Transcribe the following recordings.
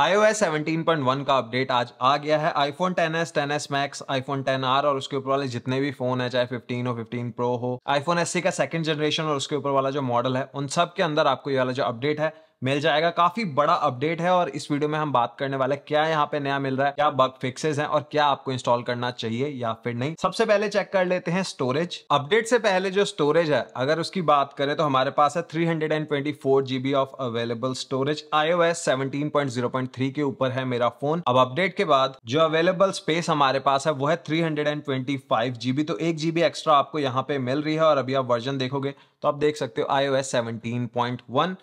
iOS 17.1 का update आज आ गया है iPhone 10s, 10s Max, iPhone 10R और उसके ऊपर वाले जितने भी फोन है चाहे 15 हो 15 Pro हो iPhone SE का सेकंड जनरेशन और उसके ऊपर वाला जो मॉडल है उन सब के अंदर आपको ये वाला जो अपडेट है मिल जाएगा काफी बड़ा अपडेट है और इस वीडियो में हम बात करने वाले क्या यहाँ पे नया मिल रहा है क्या बग फिक्सेस हैं और क्या आपको इंस्टॉल करना चाहिए या फिर नहीं सबसे पहले चेक कर लेते हैं स्टोरेज अपडेट से पहले जो स्टोरेज है अगर उसकी बात करें तो हमारे पास है three hundred and twenty four GB of available storage point three के ऊपर है मेरा फोन अब अपडेट के बाद जो अवेलेबल स्पेस हमारे पास है वो है फाइव जीबी तो एक जीबी एक्स्ट्रा आपको यहाँ पे मिल रही है और अभी आप वर्जन देखोगे तो आप देख सकते हो आईओ ओ एस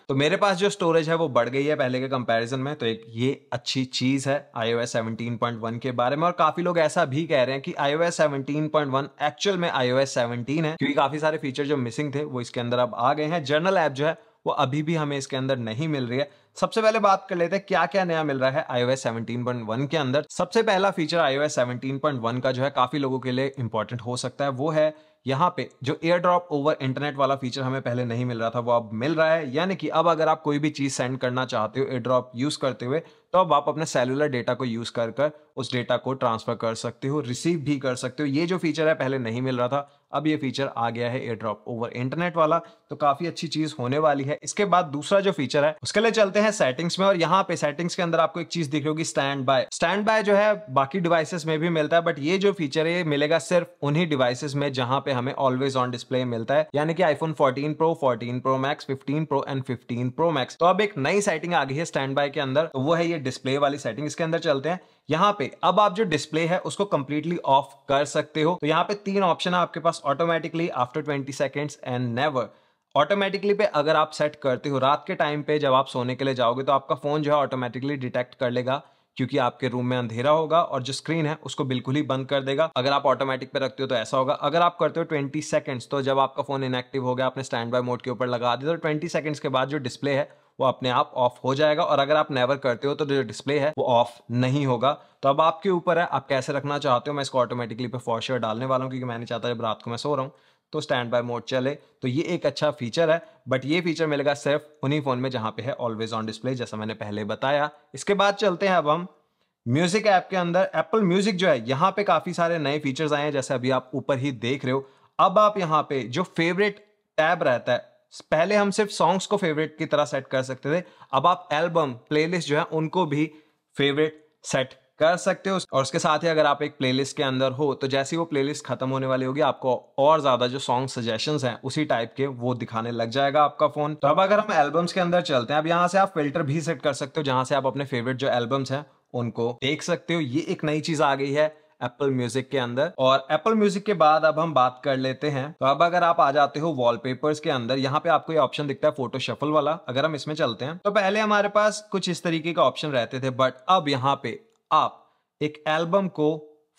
तो मेरे पास जो स्टोरेज है वो बढ़ गई है पहले के कंपेरिजन में तो एक ये अच्छी चीज है आईओ ओ एस के बारे में और काफी लोग ऐसा भी कह रहे हैं कि आईओ एस एक्चुअल में आईओ एस है क्योंकि काफी सारे फीचर जो मिसिंग थे वो इसके अंदर अब आ गए हैं जर्नल ऐप जो है वो अभी भी हमें इसके अंदर नहीं मिल रही है सबसे पहले बात कर लेते हैं क्या क्या नया मिल रहा है iOS 17.1 के अंदर सबसे पहला फीचर iOS 17.1 का जो है काफी लोगों के लिए इंपॉर्टेंट हो सकता है वो है यहाँ पे जो एयर ड्रॉप ओवर इंटरनेट वाला फीचर हमें पहले नहीं मिल रहा था वो अब मिल रहा है यानी कि अब अगर आप कोई भी चीज़ सेंड करना चाहते हो एयर ड्रॉप यूज़ करते हुए तो अब आप अपने सेलुलर डेटा को यूज़ कर कर उस डेटा को ट्रांसफ़र कर सकते हो रिसीव भी कर सकते हो ये जो फीचर है पहले नहीं मिल रहा था अब ये फीचर आ गया है एयर ड्रॉप ओवर इंटरनेट वाला तो काफ़ी अच्छी चीज़ होने वाली है इसके बाद दूसरा जो फीचर है उसके लिए चलते हैं सेटिंग्स में और यहाँ पे सेटिंग्स के अंदर आपको एक चीज़ दिख रही होगी स्टैंड बाय स्टैंड बाय जो है बाकी डिवाइसेस में भी मिलता है बट ये जो फीचर है ये मिलेगा सिर्फ उन्हीं डिवाइसेस में जहाँ पे हमें ऑलवेज ऑन डिस्प्ले मिलता है यानी कि iPhone 14 pro 14 pro max 15 pro and 15 pro max तो अब एक नई सेटिंग आ गई है स्टैंड बाय के अंदर तो वो है ये डिस्प्ले वाली सेटिंग इसके अंदर चलते हैं यहाँ पे अब आप जो डिस्प्ले है उसको कंप्लीटली ऑफ कर सकते हो तो यहाँ पे तीन ऑप्शन है आपके पास automatically after twenty second and never automatically पे अगर आप सेट करते हो रात के टाइम पे जब आप सोने के लिए जाओगे तो आपका फोन जो है ऑटोमेटिकली डिटेक्ट कर लेगा क्योंकि आपके रूम में अंधेरा होगा और जो स्क्रीन है उसको बिल्कुल ही बंद कर देगा अगर आप ऑटोमेटिक पे रखते हो तो ऐसा होगा अगर आप करते हो ट्वेंटी सेकंड्स तो जब आपका फोन इनएक्टिव हो गया आपने स्टैंड बाय मोड के ऊपर लगा दिया तो ट्वेंटी सेकंड्स के बाद जो डिस्प्ले है वो अपने आप ऑफ हो जाएगा और अगर आप नेवर करते हो तो जो डिस्प्ले है वो ऑफ नहीं होगा तो अब आपके ऊपर है आप कैसे रखना चाहते हो मैं इसको ऑटोमेटिकली पे फॉर्शर डालने वाला हूँ क्योंकि मैंने चाहता चाहता जब रात को मैं सो रहा हूँ तो स्टैंड बाय मोड चले तो ये एक अच्छा फीचर है बट ये फीचर मिलेगा सिर्फ उन्हीं फ़ोन में जहाँ पे है ऑलवेज ऑन डिस्प्ले जैसा मैंने पहले बताया इसके बाद चलते हैं अब हम म्यूजिक ऐप के अंदर एप्पल म्यूजिक जो है यहाँ पे काफ़ी सारे नए फीचर्स आए हैं जैसे अभी आप ऊपर ही देख रहे हो अब आप यहाँ पे जो फेवरेट टैब रहता है पहले हम सिर्फ सॉन्ग्स को फेवरेट की तरह सेट कर सकते थे अब आप एल्बम प्लेलिस्ट जो है उनको भी फेवरेट सेट कर सकते हो और उसके साथ ही अगर आप एक प्लेलिस्ट के अंदर हो तो जैसे वो प्लेलिस्ट खत्म होने वाली होगी आपको और ज्यादा जो सॉन्ग सजेशंस हैं उसी टाइप के वो दिखाने लग जाएगा आपका फोन तो अब अगर हम एल्बम्स के अंदर चलते हैं अब यहाँ से आप फिल्टर भी सेट कर सकते हो जहाँ से आप अपने फेवरेट जो एल्बम्स हैं उनको देख सकते हो ये एक नई चीज आ गई है एप्पल म्यूजिक के अंदर और एप्पल म्यूजिक के बाद अब हम बात कर लेते हैं तो अब अगर आप आ जाते हो वॉलपेपर्स के अंदर यहाँ पे आपको ये ऑप्शन दिखता है फोटो शफल वाला अगर हम इसमें चलते हैं तो पहले हमारे पास कुछ इस तरीके का ऑप्शन रहते थे बट अब यहाँ पे आप एक एल्बम को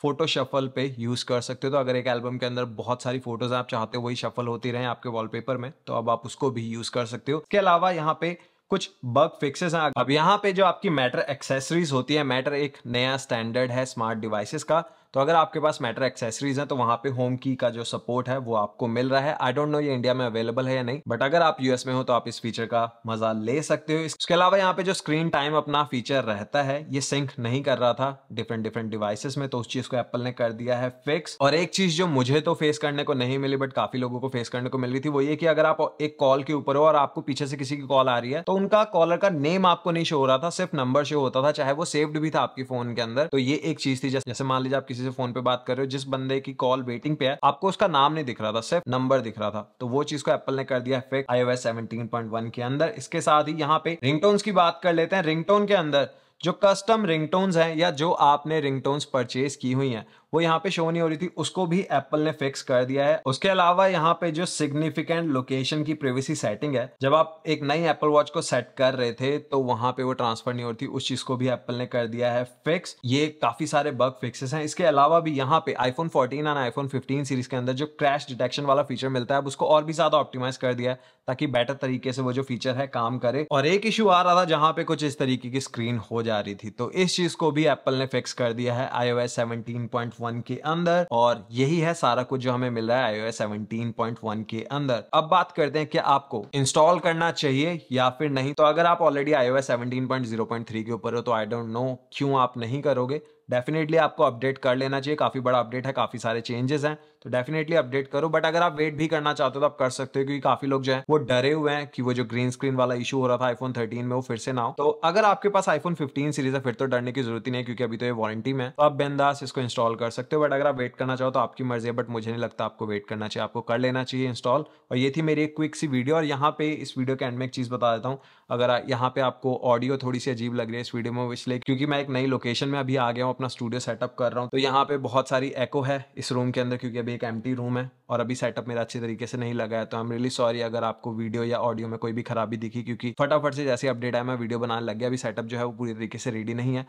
फोटो शफल पे यूज़ कर सकते हो तो अगर एक एल्बम के अंदर बहुत सारी फोटोज आप चाहते हो वही शफल होती रहे आपके वॉलपेपर में तो अब आप उसको भी यूज़ कर सकते हो इसके अलावा यहाँ पे कुछ बग फिक्सेस हैं अब यहाँ पे जो आपकी मैटर एक्सेसरीज होती है मैटर एक नया स्टैंडर्ड है स्मार्ट डिवाइसेस का तो अगर आपके पास मैटर एक्सेसरीज हैं तो वहाँ पे होम की का जो सपोर्ट है वो आपको मिल रहा है आई डोंट नो ये इंडिया में अवेलेबल है या नहीं बट अगर आप यूएस में हो तो आप इस फीचर का मजा ले सकते हो इसके अलावा यहाँ पे जो स्क्रीन टाइम अपना फीचर रहता है ये सिंक नहीं कर रहा था डिफरेंट डिफरेंट डिवाइसेस में तो उस चीज को एप्पल ने कर दिया है फिक्स और एक चीज जो मुझे तो फेस करने को नहीं मिली बट काफी लोगों को फेस करने को मिल रही थी वो ये कि अगर आप एक कॉल के ऊपर हो और आपको पीछे से किसी की कॉल आ रही है तो उनका कॉलर का नेम आपको नहीं शो हो रहा था सिर्फ नंबर शो होता था चाहे वो सेव्ड भी था आपके फोन के अंदर तो ये एक चीज थी जैसे मान लीजिए आप किसी किसी से फोन पे बात कर रहे हो जिस बंदे की कॉल वेटिंग पे है आपको उसका नाम नहीं दिख रहा था सिर्फ नंबर दिख रहा था तो वो चीज को एप्पल ने कर दिया इफेक्ट आईओएस एस के अंदर इसके साथ ही यहाँ पे रिंगटोन्स की बात कर लेते हैं रिंगटोन के अंदर जो कस्टम रिंगटोन्स हैं या जो आपने रिंगटोन्स परचेज की हुई हैं वो यहाँ पे शो नहीं हो रही थी उसको भी एप्पल ने फिक्स कर दिया है उसके अलावा यहाँ पे जो सिग्निफिकेंट लोकेशन की प्रिवेसी सेटिंग है जब आप एक नई एप्पल वॉच को सेट कर रहे थे तो वहां पे वो ट्रांसफर नहीं होती उस चीज को भी एप्पल ने कर दिया है फिक्स ये काफी सारे बग फिक्सेस हैं इसके अलावा भी यहाँ पे iPhone fourteen and iPhone fifteen series के अंदर जो क्रैश डिटेक्शन वाला फीचर मिलता है अब उसको और भी ज्यादा ऑप्टिमाइज कर दिया है ताकि बेटर तरीके से वो जो फीचर है काम करे और एक इशू आ रहा था जहां पे कुछ इस तरीके की स्क्रीन हो जा रही थी तो इस चीज को भी एप्पल ने फिक्स कर दिया है आईओएस 17.1 वन के अंदर और यही है सारा कुछ जो हमें मिल रहा है iOS 17.1 के अंदर अब बात करते हैं कि आपको इंस्टॉल करना चाहिए या फिर नहीं तो अगर आप ऑलरेडी iOS 17.0.3 के ऊपर हो तो आई डोंट नो क्यों आप नहीं करोगे डेफिनेटली आपको अपडेट कर लेना चाहिए काफी बड़ा अपडेट है काफी सारे चेंजेस हैं तो डेफिनेटली अपडेट करो बट अगर आप वेट भी करना चाहते हो तो आप कर सकते हो क्योंकि काफी लोग जो है वो डरे हुए हैं कि वो जो ग्रीन स्क्रीन वाला इशू हो रहा था आईफोन थर्टीन में वो फिर से ना हो तो अगर आपके पास आईफोन फिफ्टीन सीरीज है फिर तो डरने की जरूरत ही नहीं क्योंकि अभी तो ये वारंटी में तो आप बेंदास इसको इंस्टॉल कर सकते हो बट अगर आप वेट करना चाहो तो आपकी मर्जी है बट मुझे नहीं लगता आपको वेट करना चाहिए आपको कर लेना चाहिए इंस्टॉल और ये थी मेरी एक क्विक सी वीडियो और यहाँ पे इस वीडियो के एंड में एक चीज बता देता हूँ अगर यहाँ पे आपको ऑडियो थोड़ी सी अजीब लग रही है इस वीडियो में इसलिए क्योंकि मैं एक नई लोकेशन में अभी आ गया हूँ अपना स्टूडियो सेटअप कर रहा हूँ तो यहाँ पे बहुत सारी एको है इस रूम के अंदर क्योंकि अभी एक एम रूम है और अभी सेटअप मेरा अच्छे तरीके से नहीं लगा है तो आई एम रियली सॉरी अगर आपको वीडियो या ऑडियो में कोई भी खराबी दिखी क्योंकि फटाफट से जैसे अपडेट आया मैं वीडियो बनाने लग गया अभी सेटअप जो है वो पूरी तरीके से रेडी नहीं है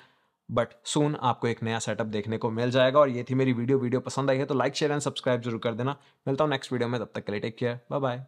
बट सून आपको एक नया सेटअप देखने को मिल जाएगा और ये थी मेरी वीडियो वीडियो पसंद आई है तो लाइक शेयर एंड सब्सक्राइब जरूर कर देना मिलता हूँ नेक्स्ट वीडियो में तब तक के लिए टेक केयर बाय बाय